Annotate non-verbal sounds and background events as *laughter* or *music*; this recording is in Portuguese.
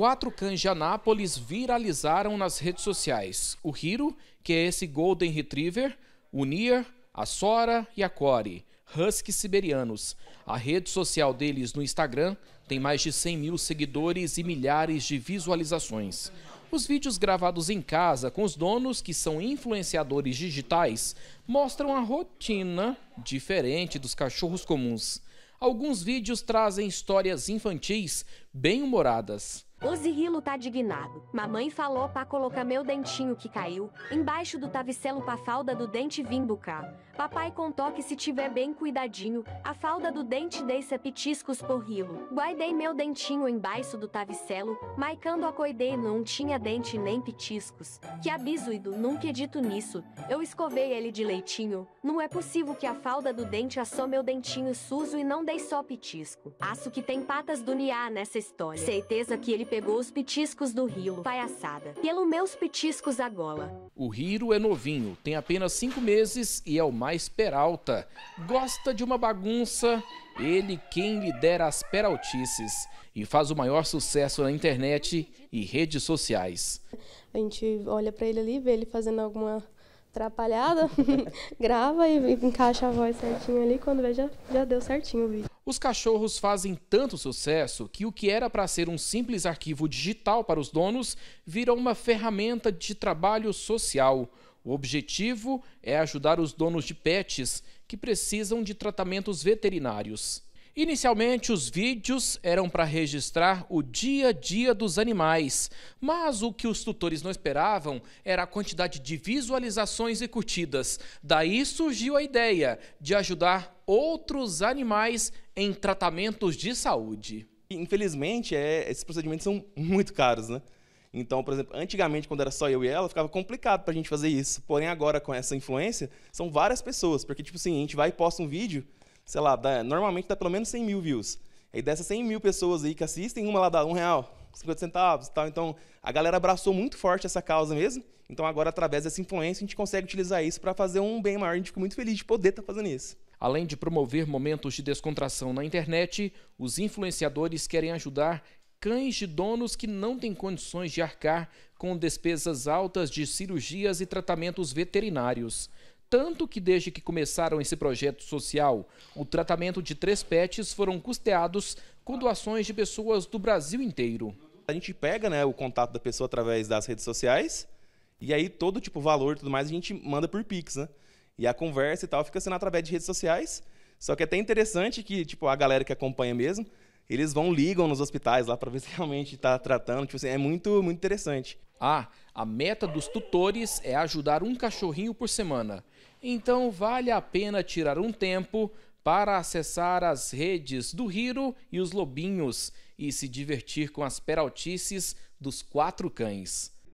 Quatro cães de Anápolis viralizaram nas redes sociais. O Hiro, que é esse Golden Retriever, o Nier, a Sora e a Core, husky siberianos. A rede social deles no Instagram tem mais de 100 mil seguidores e milhares de visualizações. Os vídeos gravados em casa com os donos, que são influenciadores digitais, mostram a rotina diferente dos cachorros comuns. Alguns vídeos trazem histórias infantis, bem-humoradas. O Zirilo tá dignado. Mamãe falou pra colocar meu dentinho que caiu embaixo do travesseiro pra falda do dente vim buscar. Papai contou que se tiver bem cuidadinho, a falda do dente deixa petiscos por rilo. Guardei meu dentinho embaixo do tavicelo, mas quando acordei não tinha dente nem petiscos. Que abisuido, nunca edito nisso. Eu escovei ele de leitinho. Não é possível que a falda do dente assou meu dentinho sujo e não dei só petisco. Aço que tem patas do niá nessa história. Certeza que ele pegou os petiscos do Rilo, Palhaçada. Pelo meus petiscos agola. O Riro é novinho, tem apenas cinco meses e é o mais peralta. Gosta de uma bagunça, ele quem lidera as peraltices e faz o maior sucesso na internet e redes sociais. A gente olha para ele ali, vê ele fazendo alguma atrapalhada, *laughs* grava e encaixa a voz certinho ali, quando vê já, já deu certinho o vídeo. Os cachorros fazem tanto sucesso que o que era para ser um simples arquivo digital para os donos virou uma ferramenta de trabalho social. O objetivo é ajudar os donos de pets que precisam de tratamentos veterinários. Inicialmente, os vídeos eram para registrar o dia a dia dos animais, mas o que os tutores não esperavam era a quantidade de visualizações e curtidas. Daí surgiu a ideia de ajudar outros animais em tratamentos de saúde. Infelizmente, é, esses procedimentos são muito caros, né? Então, por exemplo, antigamente, quando era só eu e ela, ficava complicado para a gente fazer isso. Porém, agora, com essa influência, são várias pessoas. Porque, tipo assim, a gente vai e posta um vídeo, sei lá, dá, normalmente dá pelo menos 100 mil views. E dessas 100 mil pessoas aí que assistem, uma lá dá um real, 50 centavos e tal. Então, a galera abraçou muito forte essa causa mesmo. Então, agora, através dessa influência, a gente consegue utilizar isso para fazer um bem maior. A gente fica muito feliz de poder estar tá fazendo isso. Além de promover momentos de descontração na internet, os influenciadores querem ajudar cães de donos que não têm condições de arcar com despesas altas de cirurgias e tratamentos veterinários tanto que desde que começaram esse projeto social, o tratamento de três pets foram custeados com doações de pessoas do Brasil inteiro. A gente pega né, o contato da pessoa através das redes sociais e aí todo tipo valor e tudo mais a gente manda por Pix, né? E a conversa e tal fica sendo através de redes sociais. Só que é até interessante que tipo a galera que acompanha mesmo, eles vão ligam nos hospitais lá para ver se *laughs* realmente está tratando. Tipo assim, é muito muito interessante. Ah, a meta dos tutores é ajudar um cachorrinho por semana. Então vale a pena tirar um tempo para acessar as redes do Hiro e os Lobinhos e se divertir com as peraltices dos quatro cães.